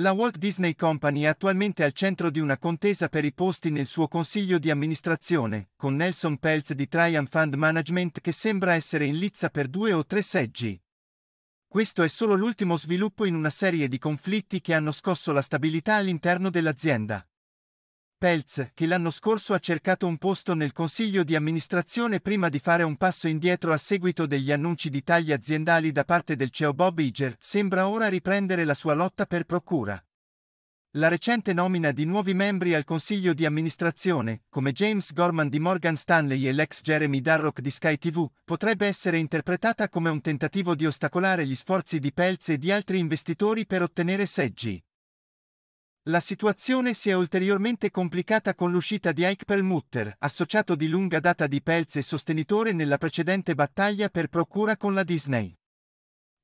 La Walt Disney Company è attualmente al centro di una contesa per i posti nel suo consiglio di amministrazione, con Nelson Peltz di Triumph Fund Management che sembra essere in lizza per due o tre seggi. Questo è solo l'ultimo sviluppo in una serie di conflitti che hanno scosso la stabilità all'interno dell'azienda. Pelz, che l'anno scorso ha cercato un posto nel consiglio di amministrazione prima di fare un passo indietro a seguito degli annunci di tagli aziendali da parte del CEO Bob Iger, sembra ora riprendere la sua lotta per procura. La recente nomina di nuovi membri al consiglio di amministrazione, come James Gorman di Morgan Stanley e l'ex Jeremy Darrock di Sky TV, potrebbe essere interpretata come un tentativo di ostacolare gli sforzi di Pelz e di altri investitori per ottenere seggi. La situazione si è ulteriormente complicata con l'uscita di Ike Perlmutter, associato di lunga data di Pelz e sostenitore nella precedente battaglia per procura con la Disney.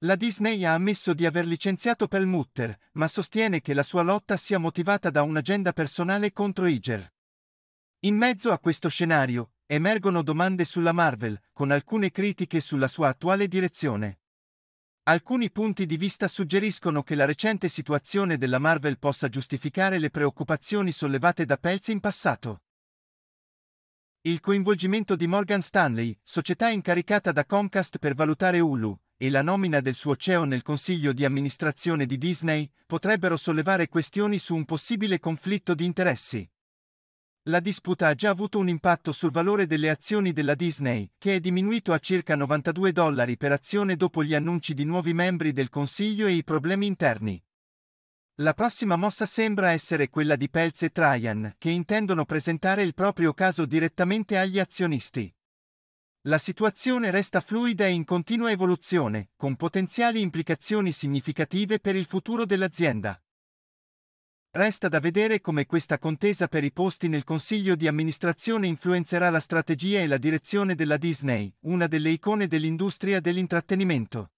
La Disney ha ammesso di aver licenziato Perlmutter, ma sostiene che la sua lotta sia motivata da un'agenda personale contro Iger. In mezzo a questo scenario, emergono domande sulla Marvel, con alcune critiche sulla sua attuale direzione. Alcuni punti di vista suggeriscono che la recente situazione della Marvel possa giustificare le preoccupazioni sollevate da Pelz in passato. Il coinvolgimento di Morgan Stanley, società incaricata da Comcast per valutare Hulu, e la nomina del suo CEO nel consiglio di amministrazione di Disney, potrebbero sollevare questioni su un possibile conflitto di interessi la disputa ha già avuto un impatto sul valore delle azioni della Disney, che è diminuito a circa 92 dollari per azione dopo gli annunci di nuovi membri del Consiglio e i problemi interni. La prossima mossa sembra essere quella di Pelz e Trajan, che intendono presentare il proprio caso direttamente agli azionisti. La situazione resta fluida e in continua evoluzione, con potenziali implicazioni significative per il futuro dell'azienda. Resta da vedere come questa contesa per i posti nel consiglio di amministrazione influenzerà la strategia e la direzione della Disney, una delle icone dell'industria dell'intrattenimento.